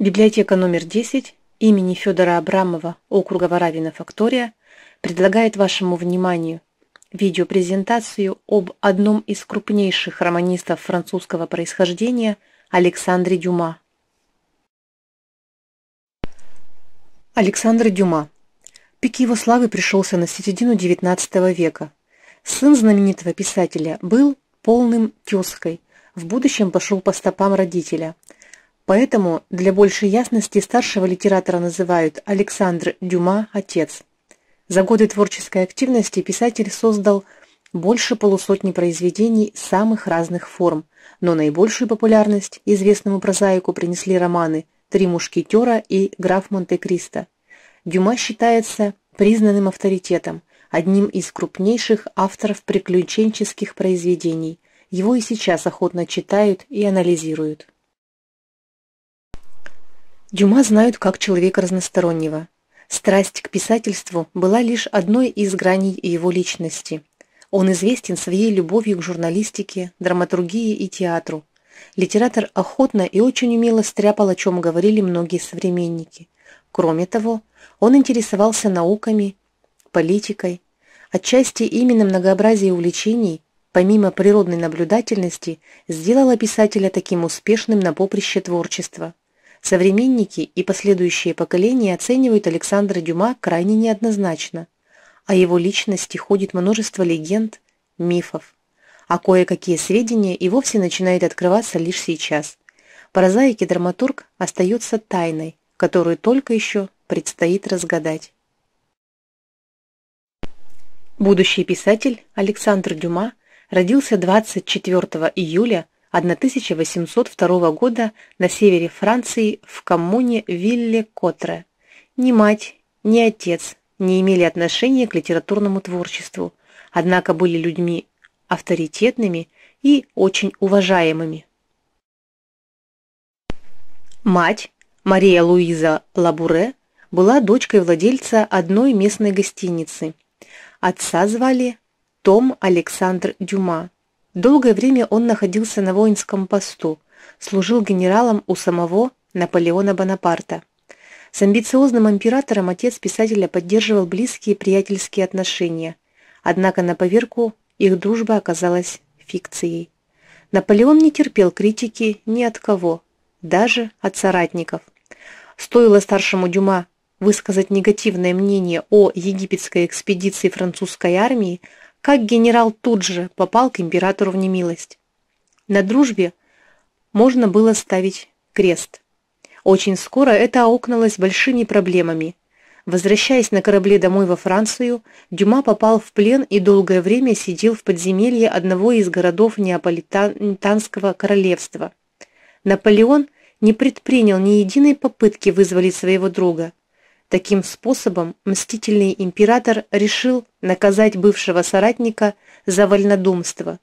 Библиотека номер 10 имени Федора Абрамова округа Воравина Фактория предлагает вашему вниманию видеопрезентацию об одном из крупнейших романистов французского происхождения Александре Дюма. Александр Дюма. Пик его славы пришелся на середину XIX века. Сын знаменитого писателя был полным тезкой, в будущем пошел по стопам родителя – Поэтому для большей ясности старшего литератора называют Александр Дюма «отец». За годы творческой активности писатель создал больше полусотни произведений самых разных форм, но наибольшую популярность известному прозаику принесли романы «Три мушкетера» и «Граф Монте-Кристо». Дюма считается признанным авторитетом, одним из крупнейших авторов приключенческих произведений. Его и сейчас охотно читают и анализируют. Дюма знают как человека разностороннего. Страсть к писательству была лишь одной из граней его личности. Он известен своей любовью к журналистике, драматургии и театру. Литератор охотно и очень умело стряпал, о чем говорили многие современники. Кроме того, он интересовался науками, политикой. Отчасти именно многообразие увлечений, помимо природной наблюдательности, сделало писателя таким успешным на поприще творчества – Современники и последующие поколения оценивают Александра Дюма крайне неоднозначно. О его личности ходит множество легенд, мифов. А кое-какие сведения и вовсе начинают открываться лишь сейчас. Прозаик и драматург остается тайной, которую только еще предстоит разгадать. Будущий писатель Александр Дюма родился 24 июля 1802 года на севере Франции в коммуне Вилле-Котре. Ни мать, ни отец не имели отношения к литературному творчеству, однако были людьми авторитетными и очень уважаемыми. Мать, Мария Луиза Лабуре, была дочкой владельца одной местной гостиницы. Отца звали Том Александр Дюма. Долгое время он находился на воинском посту, служил генералом у самого Наполеона Бонапарта. С амбициозным императором отец писателя поддерживал близкие приятельские отношения, однако на поверку их дружба оказалась фикцией. Наполеон не терпел критики ни от кого, даже от соратников. Стоило старшему Дюма высказать негативное мнение о египетской экспедиции французской армии, как генерал тут же попал к императору в немилость. На дружбе можно было ставить крест. Очень скоро это окналось большими проблемами. Возвращаясь на корабле домой во Францию, Дюма попал в плен и долгое время сидел в подземелье одного из городов Неаполитанского королевства. Наполеон не предпринял ни единой попытки вызволить своего друга – Таким способом мстительный император решил наказать бывшего соратника за вольнодумство.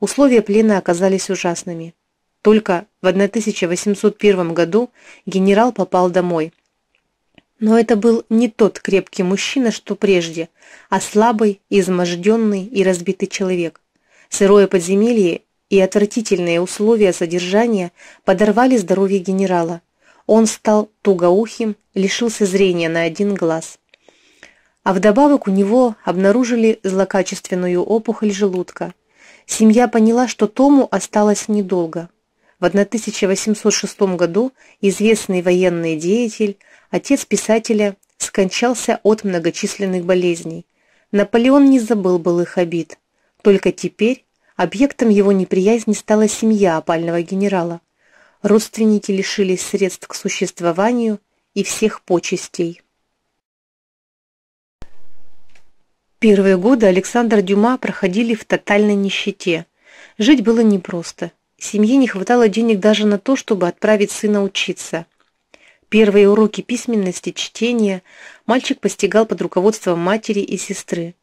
Условия плена оказались ужасными. Только в 1801 году генерал попал домой. Но это был не тот крепкий мужчина, что прежде, а слабый, изможденный и разбитый человек. Сырое подземелье и отвратительные условия содержания подорвали здоровье генерала – он стал тугоухим, лишился зрения на один глаз. А вдобавок у него обнаружили злокачественную опухоль желудка. Семья поняла, что Тому осталось недолго. В 1806 году известный военный деятель, отец писателя, скончался от многочисленных болезней. Наполеон не забыл былых обид. Только теперь объектом его неприязни стала семья опального генерала родственники лишились средств к существованию и всех почестей. Первые годы Александр Дюма проходили в тотальной нищете. Жить было непросто. Семье не хватало денег даже на то, чтобы отправить сына учиться. Первые уроки письменности, чтения мальчик постигал под руководством матери и сестры.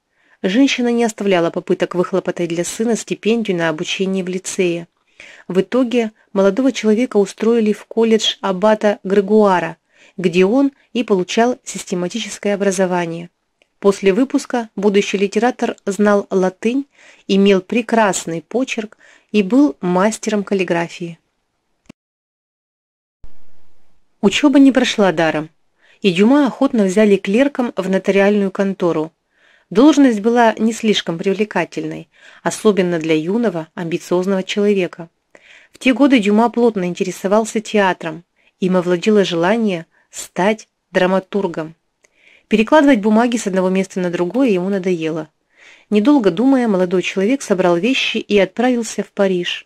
Женщина не оставляла попыток выхлопотать для сына стипендию на обучение в лицее. В итоге молодого человека устроили в колледж аббата Грегуара, где он и получал систематическое образование. После выпуска будущий литератор знал латынь, имел прекрасный почерк и был мастером каллиграфии. Учеба не прошла даром, и Дюма охотно взяли клерком в нотариальную контору, Должность была не слишком привлекательной, особенно для юного, амбициозного человека. В те годы Дюма плотно интересовался театром, им овладело желание стать драматургом. Перекладывать бумаги с одного места на другое ему надоело. Недолго думая, молодой человек собрал вещи и отправился в Париж.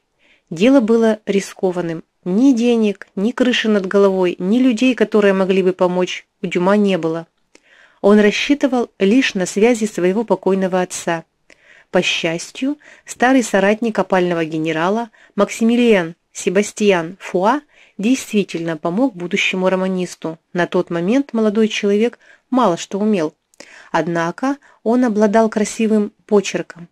Дело было рискованным. Ни денег, ни крыши над головой, ни людей, которые могли бы помочь, у Дюма не было. Он рассчитывал лишь на связи своего покойного отца. По счастью, старый соратник опального генерала Максимилиан Себастьян Фуа действительно помог будущему романисту. На тот момент молодой человек мало что умел. Однако он обладал красивым почерком,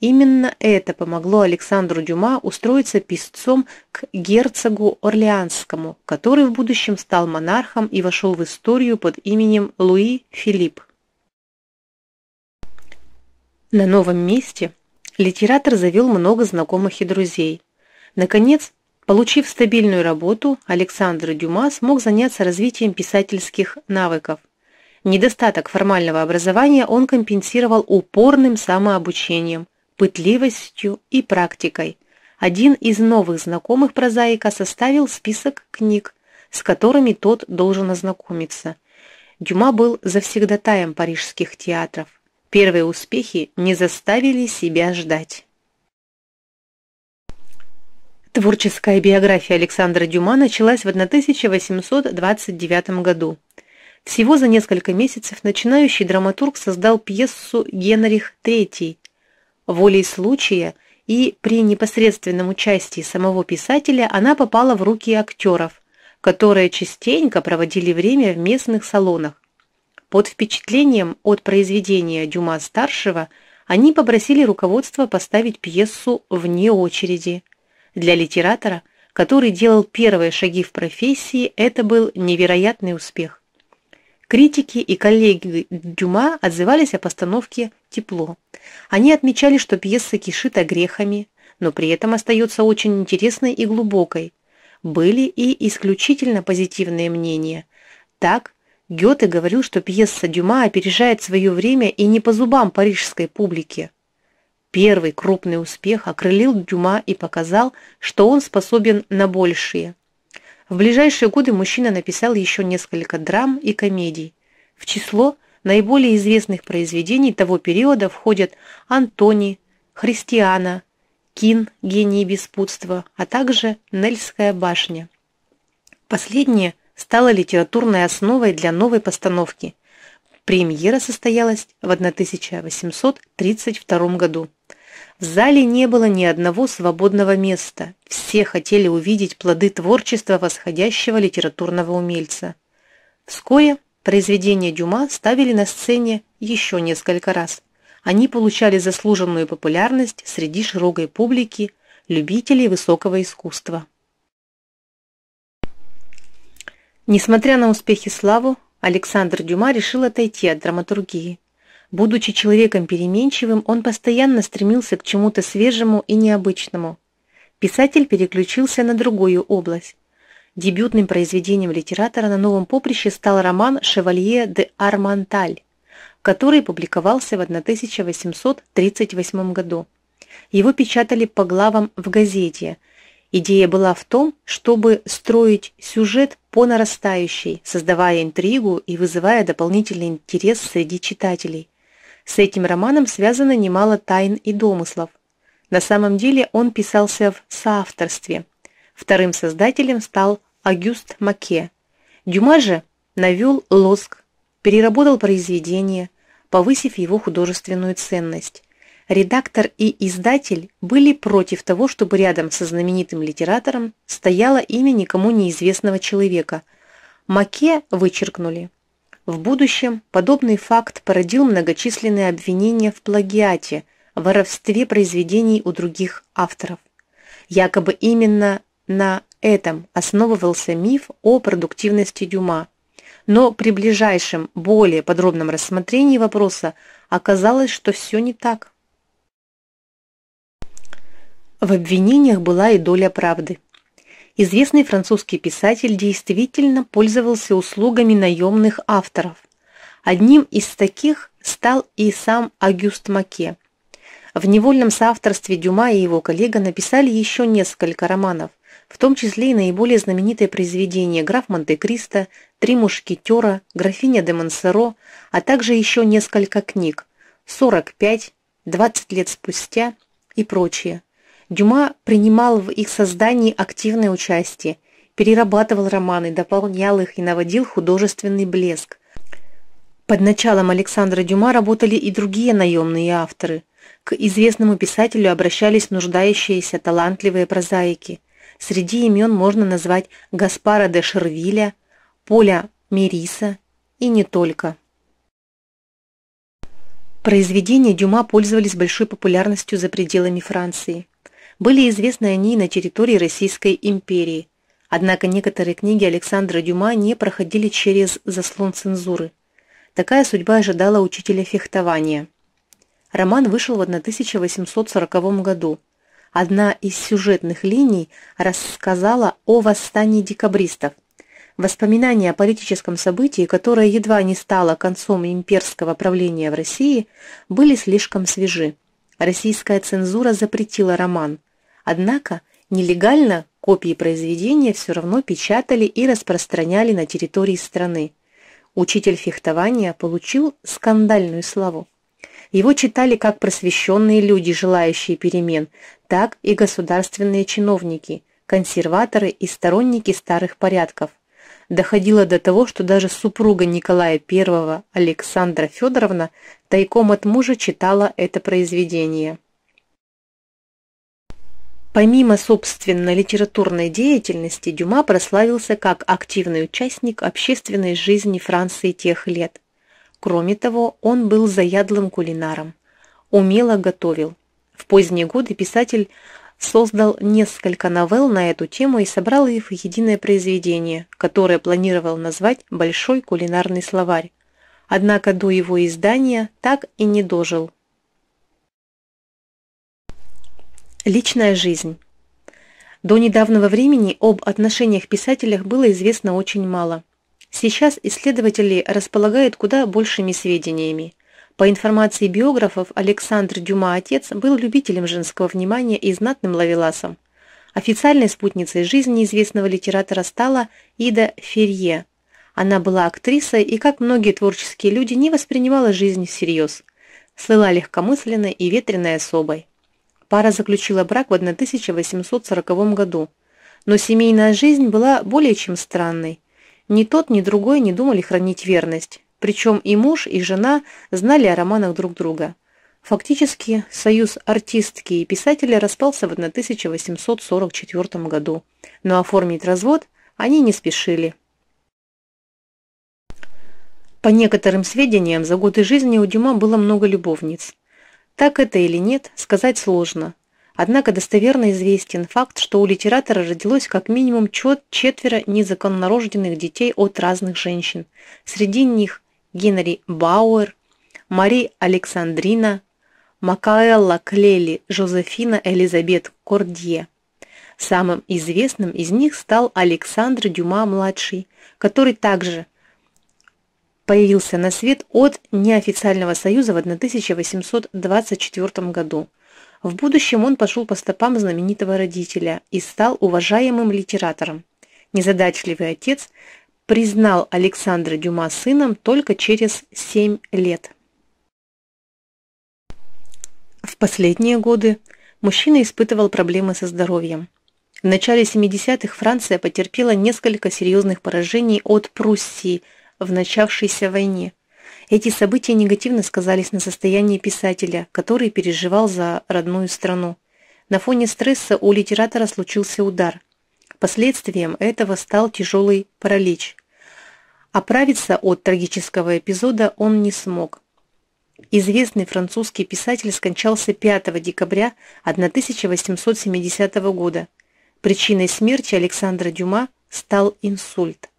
Именно это помогло Александру Дюма устроиться писцом к герцогу Орлеанскому, который в будущем стал монархом и вошел в историю под именем Луи Филипп. На новом месте литератор завел много знакомых и друзей. Наконец, получив стабильную работу, Александр Дюма смог заняться развитием писательских навыков. Недостаток формального образования он компенсировал упорным самообучением, пытливостью и практикой. Один из новых знакомых прозаика составил список книг, с которыми тот должен ознакомиться. Дюма был завсегдатаем парижских театров. Первые успехи не заставили себя ждать. Творческая биография Александра Дюма началась в 1829 году. Всего за несколько месяцев начинающий драматург создал пьесу «Генрих III», Волей случая и при непосредственном участии самого писателя она попала в руки актеров, которые частенько проводили время в местных салонах. Под впечатлением от произведения Дюма-старшего они попросили руководство поставить пьесу вне очереди. Для литератора, который делал первые шаги в профессии, это был невероятный успех. Критики и коллеги Дюма отзывались о постановке тепло. Они отмечали, что пьеса кишит огрехами, но при этом остается очень интересной и глубокой. Были и исключительно позитивные мнения. Так, Гёте говорил, что пьеса Дюма опережает свое время и не по зубам парижской публики. Первый крупный успех окрылил Дюма и показал, что он способен на большие. В ближайшие годы мужчина написал еще несколько драм и комедий. В число наиболее известных произведений того периода входят «Антони», «Христиана», «Кин. Гений беспутства», а также «Нельская башня». Последнее стало литературной основой для новой постановки. Премьера состоялась в 1832 году. В зале не было ни одного свободного места. Все хотели увидеть плоды творчества восходящего литературного умельца. Вскоре произведения Дюма ставили на сцене еще несколько раз. Они получали заслуженную популярность среди широкой публики, любителей высокого искусства. Несмотря на успехи славу, Александр Дюма решил отойти от драматургии. Будучи человеком переменчивым, он постоянно стремился к чему-то свежему и необычному. Писатель переключился на другую область. Дебютным произведением литератора на новом поприще стал роман «Шевалье де Арманталь», который публиковался в 1838 году. Его печатали по главам в газете. Идея была в том, чтобы строить сюжет по нарастающей, создавая интригу и вызывая дополнительный интерес среди читателей – с этим романом связано немало тайн и домыслов. На самом деле он писался в соавторстве. Вторым создателем стал Агюст Маке. Дюма же навел лоск, переработал произведение, повысив его художественную ценность. Редактор и издатель были против того, чтобы рядом со знаменитым литератором стояло имя никому неизвестного человека. Маке вычеркнули. В будущем подобный факт породил многочисленные обвинения в плагиате, воровстве произведений у других авторов. Якобы именно на этом основывался миф о продуктивности Дюма. Но при ближайшем, более подробном рассмотрении вопроса оказалось, что все не так. В обвинениях была и доля правды известный французский писатель действительно пользовался услугами наемных авторов. Одним из таких стал и сам Агюст Маке. В невольном соавторстве Дюма и его коллега написали еще несколько романов, в том числе и наиболее знаменитое произведение «Граф Монте-Кристо», «Три мушкетера», «Графиня де Монсоро», а также еще несколько книг «45», «20 лет спустя» и прочее. Дюма принимал в их создании активное участие, перерабатывал романы, дополнял их и наводил художественный блеск. Под началом Александра Дюма работали и другие наемные авторы. К известному писателю обращались нуждающиеся талантливые прозаики. Среди имен можно назвать Гаспара де Шервиля, Поля Мериса и не только. Произведения Дюма пользовались большой популярностью за пределами Франции были известны они и на территории Российской империи. Однако некоторые книги Александра Дюма не проходили через заслон цензуры. Такая судьба ожидала учителя фехтования. Роман вышел в 1840 году. Одна из сюжетных линий рассказала о восстании декабристов. Воспоминания о политическом событии, которое едва не стало концом имперского правления в России, были слишком свежи. Российская цензура запретила роман. Однако нелегально копии произведения все равно печатали и распространяли на территории страны. Учитель фехтования получил скандальную славу. Его читали как просвещенные люди, желающие перемен, так и государственные чиновники, консерваторы и сторонники старых порядков. Доходило до того, что даже супруга Николая I Александра Федоровна тайком от мужа читала это произведение. Помимо собственно литературной деятельности, Дюма прославился как активный участник общественной жизни Франции тех лет. Кроме того, он был заядлым кулинаром, умело готовил. В поздние годы писатель создал несколько новелл на эту тему и собрал их в единое произведение, которое планировал назвать «Большой кулинарный словарь». Однако до его издания так и не дожил. Личная жизнь. До недавнего времени об отношениях писателях было известно очень мало. Сейчас исследователи располагают куда большими сведениями. По информации биографов, Александр Дюма отец был любителем женского внимания и знатным лавеласом. Официальной спутницей жизни неизвестного литератора стала Ида Ферье. Она была актрисой и, как многие творческие люди, не воспринимала жизнь всерьез. Слыла легкомысленной и ветреной особой. Пара заключила брак в 1840 году, но семейная жизнь была более чем странной. Ни тот, ни другой не думали хранить верность, причем и муж, и жена знали о романах друг друга. Фактически, союз артистки и писателя распался в 1844 году, но оформить развод они не спешили. По некоторым сведениям, за годы жизни у Дюма было много любовниц. Так это или нет, сказать сложно. Однако достоверно известен факт, что у литератора родилось как минимум четверо незаконнорожденных детей от разных женщин. Среди них Генри Бауэр, Мари Александрина, Макаэлла Клели Жозефина Элизабет Кордье. Самым известным из них стал Александр Дюма-младший, который также появился на свет от неофициального союза в 1824 году. В будущем он пошел по стопам знаменитого родителя и стал уважаемым литератором. Незадачливый отец признал Александра Дюма сыном только через 7 лет. В последние годы мужчина испытывал проблемы со здоровьем. В начале 70-х Франция потерпела несколько серьезных поражений от Пруссии – в начавшейся войне. Эти события негативно сказались на состоянии писателя, который переживал за родную страну. На фоне стресса у литератора случился удар. Последствием этого стал тяжелый паралич. Оправиться от трагического эпизода он не смог. Известный французский писатель скончался 5 декабря 1870 года. Причиной смерти Александра Дюма стал инсульт.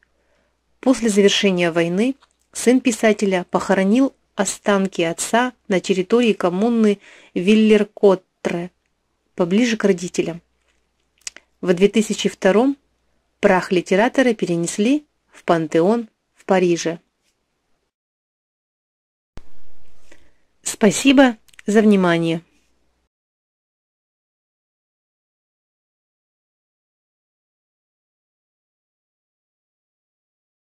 После завершения войны сын писателя похоронил останки отца на территории коммуны Виллеркоттре, поближе к родителям. В 2002 прах литератора перенесли в пантеон в Париже. Спасибо за внимание.